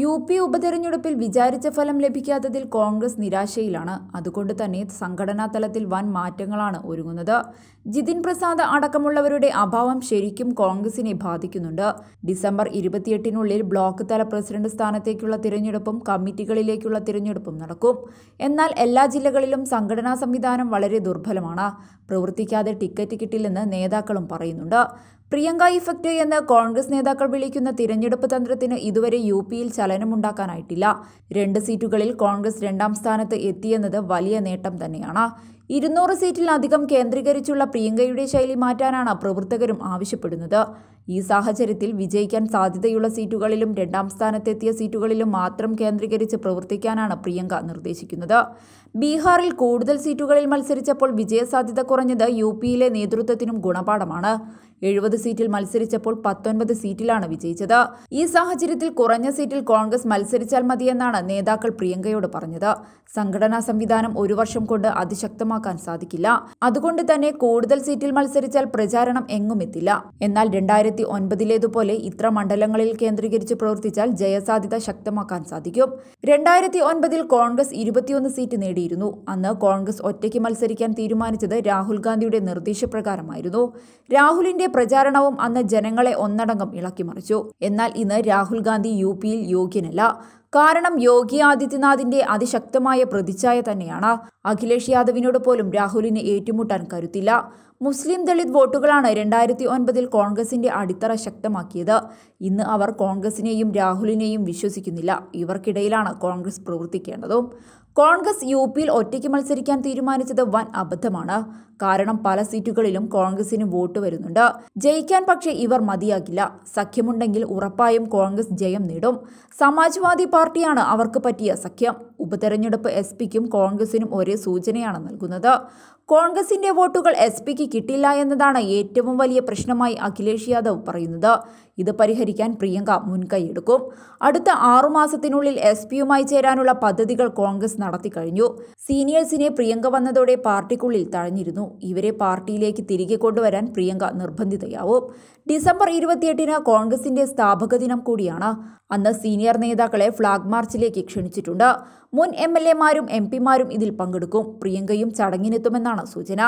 U P ഉപതെരഞ്ഞെടുപ്പിൽ വിചാരിച്ച ഫലം ലഭിക്കാത്തതിൽ കോൺഗ്രസ് നിരാശയിലാണ് അതുകൊണ്ട് തന്നെ സംഘടനാ തലത്തിൽ വൻ മാറ്റങ്ങളാണ് ഒരുങ്ങുന്നത് ജിതിൻ പ്രസാദ് അടക്കമുള്ളവരുടെ അഭാവം ശരിക്കും കോൺഗ്രസിനെ ബാധിക്കുന്നുണ്ട് ഡിസംബർ ഇരുപത്തിയെട്ടിനുള്ളിൽ ബ്ലോക്ക് തല പ്രസിഡന്റ് സ്ഥാനത്തേക്കുള്ള തിരഞ്ഞെടുപ്പും കമ്മിറ്റികളിലേക്കുള്ള തിരഞ്ഞെടുപ്പും നടക്കും എന്നാൽ എല്ലാ ജില്ലകളിലും സംഘടനാ സംവിധാനം വളരെ ദുർബലമാണ് പ്രവർത്തിക്കാതെ ടിക്കറ്റ് കിട്ടില്ലെന്ന് നേതാക്കളും പറയുന്നുണ്ട് പ്രിയങ്ക ഇഫക്റ്റ് എന്ന് കോൺഗ്രസ് നേതാക്കൾ വിളിക്കുന്ന തിരഞ്ഞെടുപ്പ് തന്ത്രത്തിന് ഇതുവരെ യു പിയിൽ ചലനമുണ്ടാക്കാനായിട്ടില്ല രണ്ട് സീറ്റുകളിൽ കോൺഗ്രസ് രണ്ടാം സ്ഥാനത്ത് എത്തിയെന്നത് വലിയ നേട്ടം തന്നെയാണ് ഇരുന്നൂറ് സീറ്റിലധികം കേന്ദ്രീകരിച്ചുള്ള പ്രിയങ്കയുടെ ശൈലി മാറ്റാനാണ് പ്രവർത്തകരും ആവശ്യപ്പെടുന്നത് ഈ സാഹചര്യത്തിൽ വിജയിക്കാൻ സാധ്യതയുള്ള സീറ്റുകളിലും രണ്ടാം സ്ഥാനത്തെത്തിയ സീറ്റുകളിലും മാത്രം കേന്ദ്രീകരിച്ച് പ്രവർത്തിക്കാനാണ് പ്രിയങ്ക നിർദ്ദേശിക്കുന്നത് ബീഹാറിൽ കൂടുതൽ സീറ്റുകളിൽ മത്സരിച്ചപ്പോൾ വിജയസാധ്യത കുറഞ്ഞത് യു പിയിലെ നേതൃത്വത്തിനും ഗുണപാഠമാണ് എഴുപത് സീറ്റിൽ മത്സരിച്ചപ്പോൾ പത്തൊൻപത് സീറ്റിലാണ് വിജയിച്ചത് ഈ സാഹചര്യത്തിൽ കുറഞ്ഞ സീറ്റിൽ കോൺഗ്രസ് മത്സരിച്ചാൽ മതിയെന്നാണ് നേതാക്കൾ പ്രിയങ്കയോട് പറഞ്ഞത് സംഘടനാ സംവിധാനം ഒരു വർഷം കൊണ്ട് അതിശക്തമായി സ്വന്തമാക്കാൻ സാധിക്കില്ല അതുകൊണ്ട് തന്നെ കൂടുതൽ സീറ്റിൽ മത്സരിച്ചാൽ പ്രചാരണം എങ്ങും എത്തില്ല എന്നാൽ രണ്ടായിരത്തി ഒൻപതിലേതുപോലെ ഇത്ര മണ്ഡലങ്ങളിൽ കേന്ദ്രീകരിച്ച് പ്രവർത്തിച്ചാൽ ജയസാധ്യത ശക്തമാക്കാൻ സാധിക്കും രണ്ടായിരത്തി ഒൻപതിൽ കോൺഗ്രസ് ഇരുപത്തിയൊന്ന് സീറ്റ് നേടിയിരുന്നു അന്ന് കോൺഗ്രസ് ഒറ്റയ്ക്ക് മത്സരിക്കാൻ തീരുമാനിച്ചത് രാഹുൽ ഗാന്ധിയുടെ നിർദ്ദേശപ്രകാരമായിരുന്നു രാഹുലിന്റെ പ്രചാരണവും അന്ന് ജനങ്ങളെ ഒന്നടങ്കം ഇളക്കിമറിച്ചു എന്നാൽ ഇന്ന് രാഹുൽ ഗാന്ധി യു പിയിൽ യോഗ്യനല്ല കാരണം യോഗി ആദിത്യനാഥിന്റെ അതിശക്തമായ പ്രതിച്ഛായ തന്നെയാണ് അഖിലേഷ് യാദവിനോട് പോലും രാഹുലിന് ഏറ്റുമുട്ടാൻ കരുത്തില്ല മുസ്ലിം ദളിത് വോട്ടുകളാണ് രണ്ടായിരത്തി ഒൻപതിൽ കോൺഗ്രസിന്റെ അടിത്തറ ശക്തമാക്കിയത് ഇന്ന് അവർ കോൺഗ്രസിനെയും രാഹുലിനെയും വിശ്വസിക്കുന്നില്ല ഇവർക്കിടയിലാണ് കോൺഗ്രസ് പ്രവർത്തിക്കേണ്ടതും കോൺഗ്രസ് യു പിയിൽ ഒറ്റയ്ക്ക് മത്സരിക്കാൻ തീരുമാനിച്ചത് വൻ അബദ്ധമാണ് കാരണം പല സീറ്റുകളിലും കോൺഗ്രസിന് വോട്ട് വരുന്നുണ്ട് ജയിക്കാൻ പക്ഷേ ഇവർ മതിയാകില്ല സഖ്യമുണ്ടെങ്കിൽ ഉറപ്പായും കോൺഗ്രസ് ജയം നേടും സമാജ്വാദി പാർട്ടിയാണ് അവർക്ക് പറ്റിയ സഖ്യം ഉപതെരഞ്ഞെടുപ്പ് എസ് പിക്കും കോൺഗ്രസിനും ഒരേ സൂചനയാണ് നൽകുന്നത് കോൺഗ്രസിന്റെ വോട്ടുകൾ എസ് പിക്ക് കിട്ടില്ല എന്നതാണ് ഏറ്റവും വലിയ പ്രശ്നമായി അഖിലേഷ് യാദവ് പറയുന്നത് ഇത് പരിഹരിക്കാൻ പ്രിയങ്ക മുൻകൈയെടുക്കും അടുത്ത ആറുമാസത്തിനുള്ളിൽ എസ് പിയുമായി ചേരാനുള്ള പദ്ധതികൾ കോൺഗ്രസ് നടത്തി കഴിഞ്ഞു സീനിയേഴ്സിനെ പ്രിയങ്ക വന്നതോടെ പാർട്ടിക്കുള്ളിൽ തഴഞ്ഞിരുന്നു ഇവരെ പാർട്ടിയിലേക്ക് തിരികെ കൊണ്ടുവരാൻ പ്രിയങ്ക നിർബന്ധിതയാവും ഡിസംബർ ഇരുപത്തിയെട്ടിന് കോൺഗ്രസിന്റെ സ്ഥാപക ദിനം കൂടിയാണ് അന്ന് സീനിയർ നേതാക്കളെ ഫ്ളാഗ് മാർച്ചിലേക്ക് ക്ഷണിച്ചിട്ടുണ്ട് മുൻ എം എൽ എമാരും എം പിമാരും ഇതിൽ പങ്കെടുക്കും പ്രിയങ്കയും ചടങ്ങിനെത്തുമെന്നാണ് സൂചന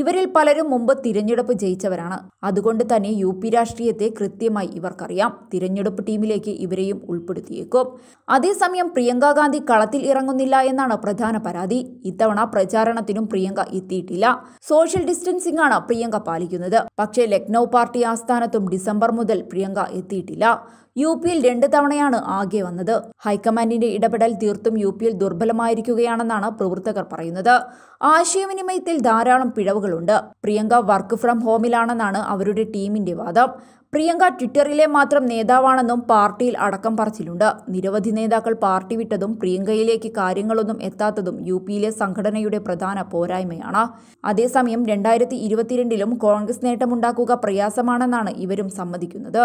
ഇവരിൽ പലരും മുമ്പ് തിരഞ്ഞെടുപ്പ് ജയിച്ചവരാണ് അതുകൊണ്ട് തന്നെ യു പി രാഷ്ട്രീയത്തെ കൃത്യമായി ഇവർക്കറിയാം തിരഞ്ഞെടുപ്പ് ടീമിലേക്ക് ഇവരെയും ഉൾപ്പെടുത്തിയേക്കും അതേസമയം പ്രിയങ്ക ഗാന്ധി കളത്തിൽ ഇറങ്ങുന്നില്ല എന്നാണ് പ്രധാന പരാതി മോദി ഇത്തവണ പ്രചാരണത്തിനും പ്രിയങ്ക എത്തിയിട്ടില്ല സോഷ്യൽ ഡിസ്റ്റൻസിംഗ് ആണ് പ്രിയങ്ക പാലിക്കുന്നത് പക്ഷേ ലക്നൗ പാർട്ടി ആസ്ഥാനത്തും ഡിസംബർ മുതൽ പ്രിയങ്ക എത്തിയിട്ടില്ല യു പിയിൽ രണ്ട് തവണയാണ് ആകെ വന്നത് ഹൈക്കമാൻഡിന്റെ ഇടപെടൽ തീർത്തും യു പിയിൽ ദുർബലമായിരിക്കുകയാണെന്നാണ് പ്രവർത്തകർ പറയുന്നത് ആശയവിനിമയത്തിൽ ധാരാളം പിഴവുകളുണ്ട് പ്രിയങ്ക വർക്ക് ഫ്രം ഹോമിലാണെന്നാണ് അവരുടെ ടീമിന്റെ വാദം പ്രിയങ്ക ട്വിറ്ററിലെ മാത്രം നേതാവാണെന്നും പാർട്ടിയിൽ അടക്കം പറച്ചിലുണ്ട് നിരവധി നേതാക്കൾ പാർട്ടി വിട്ടതും പ്രിയങ്കയിലേക്ക് കാര്യങ്ങളൊന്നും എത്താത്തതും യു പിയിലെ സംഘടനയുടെ പ്രധാന പോരായ്മയാണ് അതേസമയം രണ്ടായിരത്തി ഇരുപത്തിരണ്ടിലും കോൺഗ്രസ് നേട്ടമുണ്ടാക്കുക പ്രയാസമാണെന്നാണ് ഇവരും സമ്മതിക്കുന്നത്